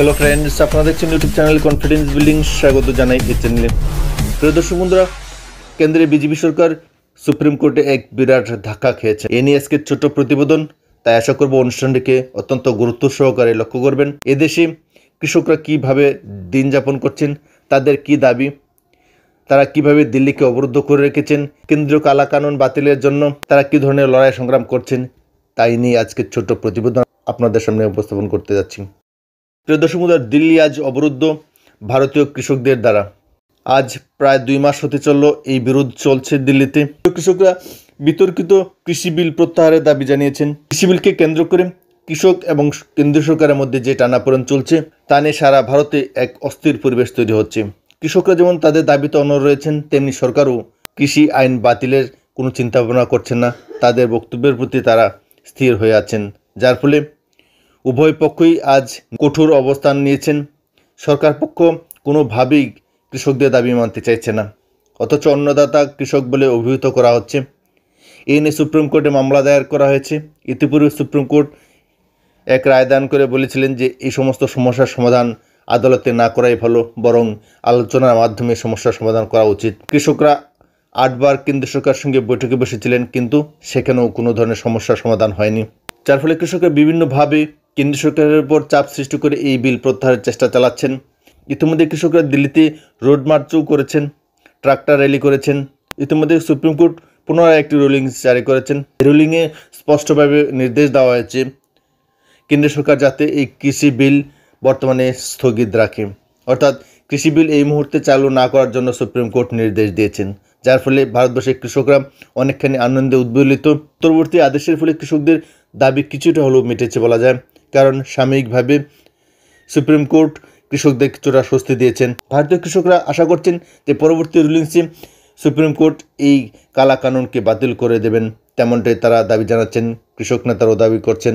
hello friends আপনারা দেখছেন YouTube channel confidence building স্বাগত জানাই এই চ্যানেলে প্রিয় দর্শক বন্ধুরা কেন্দ্রে বিজেপি সরকার সুপ্রিম কোর্টে এক বিরাট ধাক্কা খেয়েছে এ নিয়ে আজকে ছোট প্রতিবেদন তাই আশা করবো অনুষ্ঠানটিকে অত্যন্ত গুরুত্ব সহকারে লক্ষ্য করবেন এদেশে কৃষকরা কিভাবে দিন যাপন করছেন তাদের কি দাবি তারা কিভাবে দিল্লিকে অবরুদ্ধ করে রেখেছেন কেন্দ্রীয় কালাকানুন বাতিলের জন্য তারা কি ধরনের লড়াই সংগ্রাম করছেন তাই নিয়ে আজকে ছোট প্রতিবেদন আপনাদের সামনে উপস্থাপন করতে যাচ্ছি প্রিয়দর্শমুদার দিল্লি আজ অবরুদ্ধ ভারতীয় কৃষকদের দ্বারা আজ প্রায় দুই মাস হতে চলল এই বিরোধ চলছে দিল্লিতে কৃষকরা বিতর্কিত কৃষি বিল প্রত্যাহারের দাবি জানিয়েছেন কৃষি বিলকে কেন্দ্র করে কৃষক এবং কেন্দ্রীয় সরকারের মধ্যে যে টানাপোড়েন চলছে তা নিয়ে সারা ভারতে এক অস্থির পরিবেশ তৈরি হচ্ছে কৃষকরা যেমন তাদের দাবিতে অনর রয়েছেন তেমনি সরকারও কৃষি আইন বাতিলের কোনো চিন্তা ভাবনা করছেন না তাদের বক্তব্যের প্রতি তারা স্থির হয়ে আছেন যার ফলে উভয় পক্ষই আজ কঠোর অবস্থান নিয়েছেন সরকার পক্ষ কোনোভাবেই কৃষকদের দাবি মানতে চাইছে না অথচ অন্নদাতা কৃষক বলে অভিহিত করা হচ্ছে এ নিয়ে সুপ্রিম কোর্টে মামলা দায়ের করা হয়েছে ইতিপূর্বে সুপ্রিম কোর্ট এক রায়দান করে বলেছিলেন যে এই সমস্ত সমস্যার সমাধান আদালতে না করাই ভালো বরং আলোচনার মাধ্যমে সমস্যার সমাধান করা উচিত কৃষকরা আটবার কেন্দ্র সরকারের সঙ্গে বৈঠকে বসেছিলেন কিন্তু সেখানেও কোনো ধরনের সমস্যার সমাধান হয়নি যার ফলে কৃষকের বিভিন্নভাবে কেন্দ্র সরকারের উপর চাপ সৃষ্টি করে এই বিল প্রত্যাহারের চেষ্টা চালাচ্ছেন ইতিমধ্যে কৃষকরা দিল্লিতে রোড মার্চও করেছেন ট্রাক্টর র্যালি করেছেন ইতিমধ্যে সুপ্রিম কোর্ট পুনরায় একটি রুলিং জারি করেছেন রুলিংয়ে স্পষ্টভাবে নির্দেশ দেওয়া হয়েছে কেন্দ্র সরকার যাতে এই কৃষি বিল বর্তমানে স্থগিত রাখে অর্থাৎ কৃষি বিল এই মুহূর্তে চালু না করার জন্য সুপ্রিম কোর্ট নির্দেশ দিয়েছেন যার ফলে ভারতবর্ষের কৃষকরা অনেকখানি আনন্দে উদ্বলিত পরবর্তী আদেশের ফলে কৃষকদের দাবি কিছুটা হলেও মিটেছে বলা যায় কারণ সাময়িকভাবে সুপ্রিম কোর্ট কৃষকদের কিছুটা স্বস্তি দিয়েছেন ভারতীয় কৃষকরা আশা করছেন যে পরবর্তী রুলিংসে সুপ্রিম কোর্ট এই কালা কানুনকে বাতিল করে দেবেন তেমনটাই তারা দাবি জানাচ্ছেন কৃষক নেতারাও দাবি করছেন